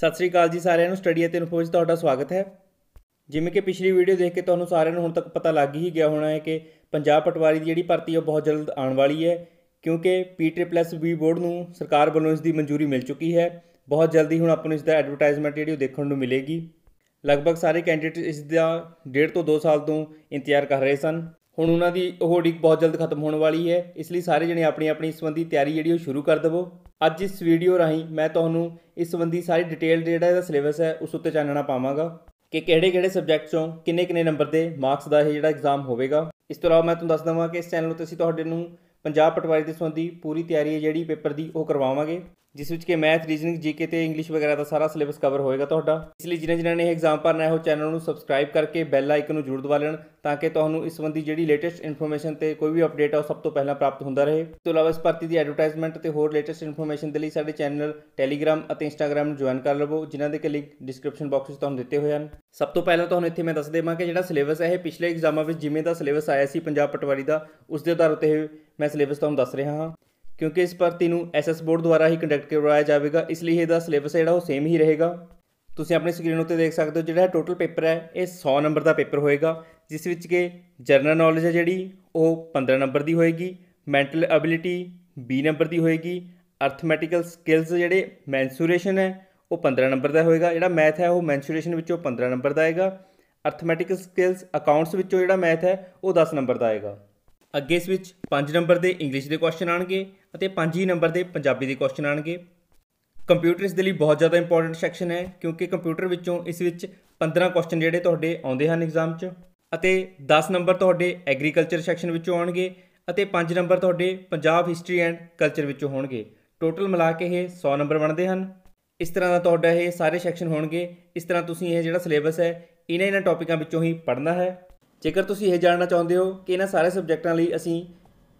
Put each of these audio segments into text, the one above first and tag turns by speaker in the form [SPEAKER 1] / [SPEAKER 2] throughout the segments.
[SPEAKER 1] ਸਤਿ ਸ੍ਰੀ ਅਕਾਲ ਜੀ ਸਾਰਿਆਂ ਨੂੰ ਸਟੱਡੀ ਅਤੇ ਇਨਫੋ ਵਿੱਚ ਤੁਹਾਡਾ ਸਵਾਗਤ ਹੈ ਜਿਵੇਂ ਕਿ ਪਿਛਲੀ ਵੀਡੀਓ ਦੇਖ ਕੇ ਤੁਹਾਨੂੰ ਸਾਰਿਆਂ ਨੂੰ ਹੁਣ ਤੱਕ ਪਤਾ ਲੱਗ ਹੀ ਗਿਆ ਹੋਣਾ ਹੈ ਕਿ ਪੰਜਾਬ ਪਟਵਾਰੀ ਦੀ ਜਿਹੜੀ ਭਰਤੀ ਉਹ ਬਹੁਤ ਜਲਦ ਆਉਣ ਵਾਲੀ ਹੈ ਕਿਉਂਕਿ ਪੀ ਬੋਰਡ ਨੂੰ ਸਰਕਾਰ ਵੱਲੋਂ ਇਸ ਦੀ ਮਨਜ਼ੂਰੀ ਮਿਲ ਚੁੱਕੀ ਹੈ ਬਹੁਤ ਜਲਦੀ ਹੁਣ ਆਪਾਂ ਨੂੰ ਇਸ ਦਾ ਐਡਵਰਟਾਈਜ਼ਮੈਂਟ ਜਿਹੜੀ ਉਹ ਦੇਖਣ ਨੂੰ ਮਿਲੇਗੀ ਲਗਭਗ ਸਾਰੇ ਕੈਂਡੀਡੇਟ ਇਸ ਦਾ 1.5 ਤੋਂ 2 ਸਾਲ ਤੋਂ ਇੰਤਜ਼ਾਰ ਕਰ ਰਹੇ ਸਨ ਹੁਣ ਉਹਨਾਂ ਦੀ ਉਹ ਉਡੀਕ ਬਹੁਤ ਜਲਦ ਖਤਮ ਹੋਣ ਵਾਲੀ ਹੈ ਇਸ ਲਈ ਸਾਰੇ ਜਣੇ ਆਪਣੀ ਆਪਣੀ ਸੰਬੰਧੀ ਤਿਆਰੀ ਜਿਹੜੀ ਉਹ ਸ਼ੁਰੂ ਕਰ ਦੇਵੋ ਅੱਜ ਇਸ ਵੀਡੀਓ ਰਾਹੀਂ ਮੈਂ ਤੁਹਾਨੂੰ ਇਸ ਸੰਬੰਧੀ ਸਾਰੀ ਡਿਟੇਲ ਜਿਹੜਾ ਇਹਦਾ ਸਿਲੇਬਸ ਹੈ ਉਸ ਉੱਤੇ ਚਾਨਣਾ ਪਾਵਾਂਗਾ ਕਿ ਕਿਹੜੇ-ਕਿਹੜੇ ਸਬਜੈਕਟ ਚੋਂ ਕਿੰਨੇ-ਕਿੰਨੇ ਨੰਬਰ ਦੇ ਮਾਰਕਸ ਦਾ ਇਹ ਜਿਹੜਾ ਐਗਜ਼ਾਮ ਹੋਵੇਗਾ ਇਸ ਤੋਂ ਇਲਾਵਾ ਮੈਂ ਤੁਹਾਨੂੰ ਦੱਸ ਦਵਾਂ ਕਿ ਇਸ ਚੈਨਲ ਉੱਤੇ ਅਸੀਂ ਤੁਹਾਡੇ ਨੂੰ ਪੰਜਾਬ ਪਟਵਾਰੀ ਦੇ ਸੰਬੰਧੀ ਪੂਰੀ ਤਿਆਰੀ ਹੈ ਜਿਹੜੀ ਪੇਪਰ ਦੀ ਉਹ ਕਰਵਾਵਾਂਗੇ ਜਿਸ ਵਿੱਚ ਕਿ ਮੈਥ ਰੀਜ਼ਨਿੰਗ ਜੀਕੇ ਤੇ ਇੰਗਲਿਸ਼ ਵਗੈਰਾ ਦਾ ਸਾਰਾ ਸਿਲੇਬਸ ਕਵਰ ਹੋਏਗਾ ਤੁਹਾਡਾ ਇਸ ਲਈ ਜਿਨ੍ਹਾਂ ਜਿਨ੍ਹਾਂ ਨੇ ਇਹ ਐਗਜ਼ਾਮ ਭਰਨਾ ਹੈ ਉਹ ਚੈਨਲ ਨੂੰ ਸਬਸਕ੍ਰਾਈਬ ਕਰਕੇ ਬੈਲ ਆਈਕਨ ਨੂੰ ਜ਼ਰੂਰ ਦਬਾ ਲੈਣ ਤਾਂ ਕਿ ਤੁਹਾਨੂੰ ਇਸ ਸੰਬੰਧੀ ਜਿਹੜੀ ਲੇਟੈਸਟ ਇਨਫੋਰਮੇਸ਼ਨ ਤੇ ਕੋਈ ਵੀ ਅਪਡੇਟ ਆ ਉਹ ਸਭ ਤੋਂ ਪਹਿਲਾਂ ਪ੍ਰਾਪਤ ਹੁੰਦਾ ਰਹੇ ਇਸ ਤੋਂ ਇਲਾਵਾ ਇਸ ਭਰਤੀ ਦੀ ਐਡਵਰਟਾਈਜ਼ਮੈਂਟ ਤੇ ਹੋਰ ਲੇਟੈਸਟ ਇਨਫੋਰਮੇਸ਼ਨ ਦੇ ਲਈ ਸਾਡੇ ਚੈਨਲ ਟੈਲੀਗ੍ਰam ਅਤੇ ਇੰਸਟਾਗ੍ਰam ਨੂੰ ਜੁਆਇਨ ਕਰ ਲਵੋ ਜਿਨ੍ਹਾਂ ਦੇ ਕਿ ਲਿੰਕ ਡਿਸਕ੍ਰਿਪਸ਼ਨ ਬਾਕਸ ਵਿੱਚ ਤੁਹਾਨੂੰ ਦਿੱਤੇ ਹੋਏ ਹਨ ਸਭ ਤੋਂ ਪਹਿਲਾਂ ਤੁਹਾਨੂੰ ਇੱਥੇ ਮੈਂ ਦੱਸ ਦੇਵਾਂ ਕਿ ਜਿਹੜਾ ਸਿਲੇਬਸ ਹੈ ਇਹ ਪਿਛਲੇ ਐਗਜ਼ਾਮਾਂ ਵਿੱਚ ਜਿਵੇਂ ਦਾ ਸਿਲੇਬਸ ਆਇਆ ਸੀ ਪੰਜਾਬ ਪਟਵਾਰੀ ਦਾ ਉਸ ਦੇ ਆਧਾਰ ਉੱਤੇ ਮੈਂ ਸਿਲੇਬਸ ਤੁਹਾਨੂੰ ਦੱਸ ਰਿਹਾ ਹਾਂ ਕਿਉਂਕਿ ਇਸ ਭਰਤੀ ਨੂੰ ਐਸਐਸ ਬੋਰਡ ਦੁਆਰਾ ਹੀ ਕੰਡਕਟ ਕਰਵਾਇਆ ਜਾਵੇਗਾ ਇਸ ਲਈ ਇਹਦਾ ਸਿਲੇਬਸ ਜਿਹੜਾ ਉਹ ਸੇਮ ਹੀ ਰਹੇਗਾ ਤੁਸੀਂ ਆਪਣੀ ਸਕਰੀਨ ਉੱਤੇ ਦੇਖ ਸਕਦੇ ਹੋ ਜਿਹੜਾ ਟੋਟਲ ਪੇਪਰ ਹੈ ਇਹ 100 ਨੰਬਰ ਦਾ ਪੇਪਰ ਹੋਏਗਾ ਜਿਸ ਵਿੱਚ ਕਿ ਜਨਰਲ ਨੌਲੇਜ ਹੈ ਜਿਹੜੀ ਉਹ 15 ਨੰਬਰ ਦੀ ਹੋਏਗੀ ਮੈਂਟਲ ਅਬਿਲਿਟੀ 20 ਨੰਬਰ ਦੀ ਹੋਏਗੀ ਅਰਥਮੈਟਿਕਲ ਸਕਿਲਸ ਜਿਹੜੇ ਮੈਂਸੂਰੇਸ਼ਨ ਹੈ ਉਹ 15 ਨੰਬਰ ਦਾ ਹੋਏਗਾ ਜਿਹੜਾ ਮੈਥ ਹੈ ਉਹ ਮੈਂਸੂਰੇਸ਼ਨ ਵਿੱਚੋਂ 15 ਨੰਬਰ ਦਾ ਆਏਗਾ ਅਰਥਮੈਟਿਕਲ ਸਕਿਲਸ ਅਕਾਊਂਟਸ ਵਿੱਚੋਂ ਜਿਹੜਾ ਮੈਥ ਹੈ ਉਹ 10 ਨੰਬਰ ਦਾ ਆਏਗਾ ਅੱਗੇ ਇਸ ਵਿੱਚ 5 ਨੰਬਰ ਦੇ ਇੰਗਲਿਸ਼ ਦੇ ਕੁਐਸਚਨ ਆਣਗੇ ਅਤੇ 5 ਹੀ ਨੰਬਰ ਦੇ ਪੰਜਾਬੀ ਦੇ ਕੁਐਸਚਨ ਆਣਗੇ ਕੰਪਿਊਟਰ ਇਸ ਦੇ ਲਈ ਬਹੁਤ ਜ਼ਿਆਦਾ ਇੰਪੋਰਟੈਂਟ ਸੈਕਸ਼ਨ ਹੈ ਕਿਉਂਕਿ ਕੰਪਿਊਟਰ ਵਿੱਚੋਂ ਇਸ ਵਿੱਚ 15 ਕੁਐਸਚਨ ਜਿਹੜੇ ਤੁਹਾਡੇ ਆਉਂਦੇ ਹਨ ਐਗਜ਼ਾਮ 'ਚ ਅਤੇ 10 ਨੰਬਰ ਤੁਹਾਡੇ ਐਗਰੀਕਲਚਰ ਸੈਕਸ਼ਨ ਵਿੱਚੋਂ ਆਉਣਗੇ ਅਤੇ 5 ਨੰਬਰ ਤੁਹਾਡੇ ਪੰਜਾਬ ਹਿਸਟਰੀ ਐਂਡ ਕਲਚਰ ਵਿੱਚੋਂ ਹੋਣਗੇ ਟੋਟਲ ਮਿਲਾ ਕੇ ਇਹ 100 ਨੰਬਰ ਬਣਦੇ ਹਨ ਇਸ ਤਰ੍ਹਾਂ ਦਾ ਤੁਹਾਡਾ ਇਹ ਸਾਰੇ ਸੈਕਸ਼ਨ ਹੋਣਗੇ ਇਸ ਤਰ੍ਹਾਂ ਤੁਸੀਂ ਇਹ ਜਿਹੜਾ ਸਿਲੇਬਸ ਹੈ ਇਹਨਾਂ ਇਹਨਾਂ ਟੌਪਿਕਾਂ ਵਿੱਚੋਂ ਹੀ ਪੜ੍ਹਨਾ ਹੈ ਜੇਕਰ ਤੁਸੀਂ ਇਹ ਜਾਣਨਾ ਚਾਹੁੰਦੇ ਹੋ ਕਿ ਇਹਨਾਂ ਸਾਰੇ ਸਬਜੈਕਟਾਂ ਲਈ ਅਸੀਂ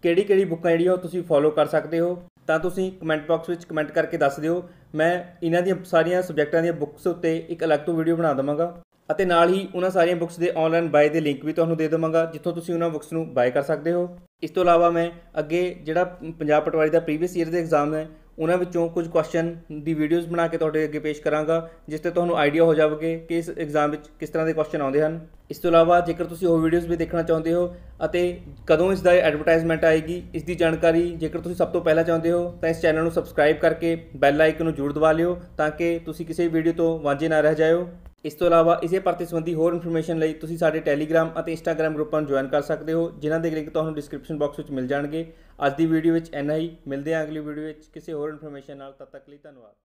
[SPEAKER 1] ਕਿਹੜੀ-ਕਿਹੜੀ ਬੁੱਕਾਂ ਜਿਹੜੀਆਂ ਤੁਸੀਂ ਫੋਲੋ ਕਰ ਸਕਦੇ ਹੋ ਤਾਂ ਤੁਸੀਂ ਕਮੈਂਟ ਬਾਕਸ ਵਿੱਚ ਕਮੈਂਟ ਕਰਕੇ ਦੱਸ ਦਿਓ ਮੈਂ ਇਹਨਾਂ ਦੀਆਂ ਸਾਰੀਆਂ ਸਬਜੈਕਟਾਂ ਦੀਆਂ ਬੁੱਕਸ ਉੱਤੇ ਇੱਕ ਅਲੱਗ ਤੋਂ ਵੀਡੀਓ ਬਣਾ ਦਵਾਂਗਾ ਅਤੇ ਨਾਲ ਹੀ ਉਹਨਾਂ ਸਾਰੀਆਂ ਬੁੱਕਸ ਦੇ ਆਨਲਾਈਨ ਬਾਏ ਦੇ ਲਿੰਕ ਵੀ ਤੁਹਾਨੂੰ ਦੇ ਦਵਾਂਗਾ ਜਿੱਥੋਂ ਤੁਸੀਂ ਉਹਨਾਂ ਬੁੱਕਸ ਨੂੰ ਬਾਏ ਕਰ ਸਕਦੇ ਹੋ ਇਸ ਤੋਂ ਇਲਾਵਾ ਮੈਂ ਅੱਗੇ ਜਿਹੜਾ ਪੰਜਾਬ ਪਟਵਾਰੀ ਦਾ ਪ੍ਰੀਵੀਅਸ ਈਅਰ ਦੇ ਐਗਜ਼ਾਮ ਹੈ ਉਹਨਾਂ ਵਿੱਚੋਂ ਕੁਝ ਕੁਐਸਚਨ ਦੀ ਵੀਡੀਓਜ਼ ਬਣਾ ਕੇ ਤੁਹਾਡੇ ਅੱਗੇ ਪੇਸ਼ ਕਰਾਂਗਾ ਜਿਸ ਤੇ ਤੁਹਾਨੂੰ ਆਈਡੀਆ ਹੋ ਜਾਵੇਗਾ ਕਿ ਇਸ ਐਗਜ਼ਾਮ ਵਿੱਚ ਕਿਸ ਤਰ੍ਹਾਂ ਦੇ ਕੁਐਸਚਨ ਆਉਂਦੇ ਹਨ ਇਸ ਤੋਂ ਇਲਾਵਾ ਜੇਕਰ ਤੁਸੀਂ ਹੋਰ ਵੀਡੀਓਜ਼ ਵੀ ਦੇਖਣਾ ਚਾਹੁੰਦੇ ਹੋ ਅਤੇ ਕਦੋਂ ਇਸ ਦਾ ਐਡਵਰਟਾਈਜ਼ਮੈਂਟ ਆਏਗੀ ਇਸ ਦੀ ਜਾਣਕਾਰੀ ਜੇਕਰ ਤੁਸੀਂ ਸਭ ਤੋਂ ਪਹਿਲਾਂ ਚਾਹੁੰਦੇ ਹੋ ਤਾਂ ਇਸ ਚੈਨਲ ਨੂੰ ਸਬਸਕ੍ਰਾਈਬ ਕਰਕੇ ਬੈਲ ਆਈਕਨ ਨੂੰ ਜ਼ਰੂਰ ਦਬਾ ਲਿਓ ਤਾਂ ਕਿ ਤੁਸੀਂ ਕਿਸੇ ਵੀਡੀਓ ਤੋਂ ਵਾਂਝੇ ਨਾ ਰਹਿ ਜਾਇਓ ਇਸ ਤੋਂ ਇਲਾਵਾ ਇਸੇ ਪਰਤੇ ਸੰਬੰਧੀ ਹੋਰ ਇਨਫੋਰਮੇਸ਼ਨ ਲਈ ਤੁਸੀਂ ਸਾਡੇ ਟੈਲੀਗ੍ਰam ਅਤੇ ਇੰਸਟਾਗ੍ਰam ਗਰੁੱਪਾਂ ਨੂੰ ਜੁਆਇਨ ਕਰ ਸਕਦੇ ਹੋ ਜਿਨ੍ਹਾਂ ਦੇ ਲਿੰਕ ਤੁਹਾਨੂੰ ਡਿਸਕ੍ਰਿਪਸ਼ਨ ਬਾਕਸ ਵਿੱਚ ਮਿਲ ਜਾਣਗੇ ਅੱਜ ਦੀ ਵੀਡੀਓ ਵਿੱਚ ਇੰਨਾ ਹੀ ਮਿਲਦੇ ਹਾਂ ਅਗਲੀ ਵੀਡੀਓ ਵਿੱਚ ਕਿਸੇ ਹੋਰ ਇਨਫੋਰਮੇਸ਼ਨ ਨਾਲ ਤਦ ਤੱਕ ਲਈ ਧੰਨਵਾਦ